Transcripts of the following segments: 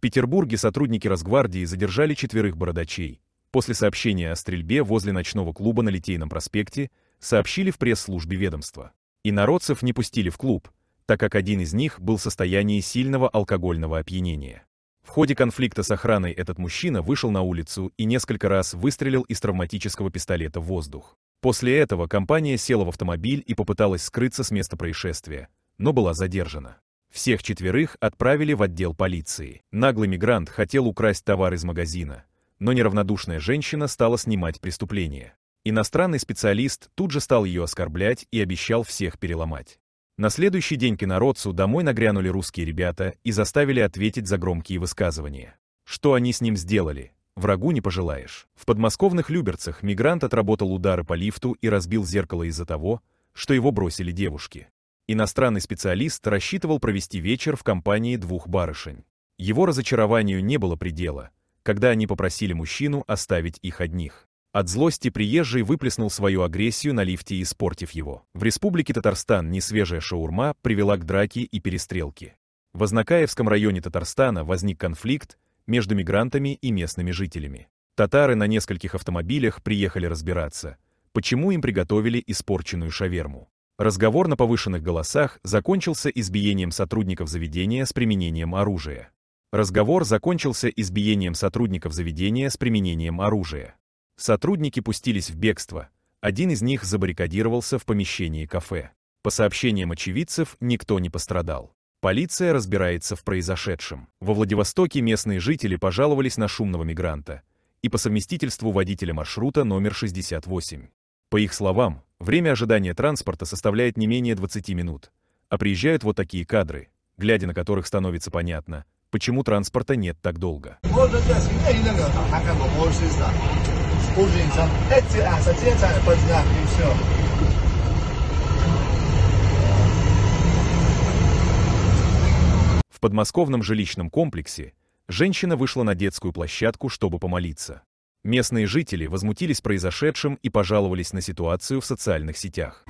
В Петербурге сотрудники Росгвардии задержали четверых бородачей. После сообщения о стрельбе возле ночного клуба на Литейном проспекте сообщили в пресс-службе ведомства. И народцев не пустили в клуб, так как один из них был в состоянии сильного алкогольного опьянения. В ходе конфликта с охраной этот мужчина вышел на улицу и несколько раз выстрелил из травматического пистолета в воздух. После этого компания села в автомобиль и попыталась скрыться с места происшествия, но была задержана. Всех четверых отправили в отдел полиции. Наглый мигрант хотел украсть товар из магазина, но неравнодушная женщина стала снимать преступление. Иностранный специалист тут же стал ее оскорблять и обещал всех переломать. На следующий день кинородцу домой нагрянули русские ребята и заставили ответить за громкие высказывания. Что они с ним сделали, врагу не пожелаешь. В подмосковных Люберцах мигрант отработал удары по лифту и разбил зеркало из-за того, что его бросили девушки. Иностранный специалист рассчитывал провести вечер в компании двух барышень. Его разочарованию не было предела, когда они попросили мужчину оставить их одних. От злости приезжий выплеснул свою агрессию на лифте, испортив его. В республике Татарстан несвежая шаурма привела к драке и перестрелке. В Ознакаевском районе Татарстана возник конфликт между мигрантами и местными жителями. Татары на нескольких автомобилях приехали разбираться, почему им приготовили испорченную шаверму. Разговор на повышенных голосах закончился избиением сотрудников заведения с применением оружия. Разговор закончился избиением сотрудников заведения с применением оружия. Сотрудники пустились в бегство. Один из них забаррикадировался в помещении кафе. По сообщениям очевидцев, никто не пострадал. Полиция разбирается в произошедшем. Во Владивостоке местные жители пожаловались на шумного мигранта и по совместительству водителя маршрута номер 68. По их словам, время ожидания транспорта составляет не менее 20 минут. А приезжают вот такие кадры, глядя на которых становится понятно, почему транспорта нет так долго. В подмосковном жилищном комплексе женщина вышла на детскую площадку, чтобы помолиться. Местные жители возмутились произошедшим и пожаловались на ситуацию в социальных сетях.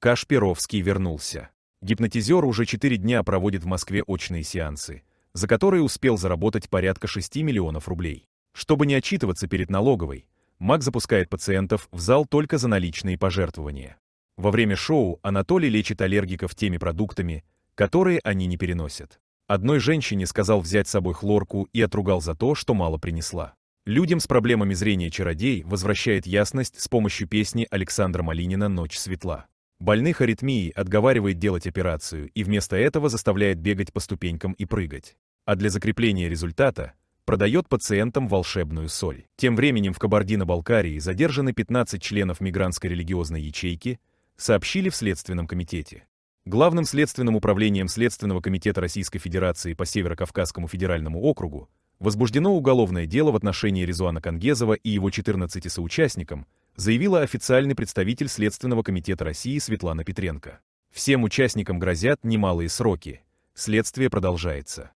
Кашпировский вернулся. Гипнотизер уже 4 дня проводит в Москве очные сеансы, за которые успел заработать порядка 6 миллионов рублей. Чтобы не отчитываться перед налоговой, Маг запускает пациентов в зал только за наличные пожертвования. Во время шоу Анатолий лечит аллергиков теми продуктами, которые они не переносят. Одной женщине сказал взять с собой хлорку и отругал за то, что мало принесла. Людям с проблемами зрения чародей возвращает ясность с помощью песни Александра Малинина «Ночь светла». Больных аритмией отговаривает делать операцию и вместо этого заставляет бегать по ступенькам и прыгать. А для закрепления результата продает пациентам волшебную соль. Тем временем в Кабардино-Балкарии задержаны 15 членов мигрантской религиозной ячейки, сообщили в Следственном комитете. Главным следственным управлением Следственного комитета Российской Федерации по Северо-Кавказскому федеральному округу возбуждено уголовное дело в отношении Резуана Кангезова и его 14 соучастникам, заявила официальный представитель Следственного комитета России Светлана Петренко. Всем участникам грозят немалые сроки. Следствие продолжается.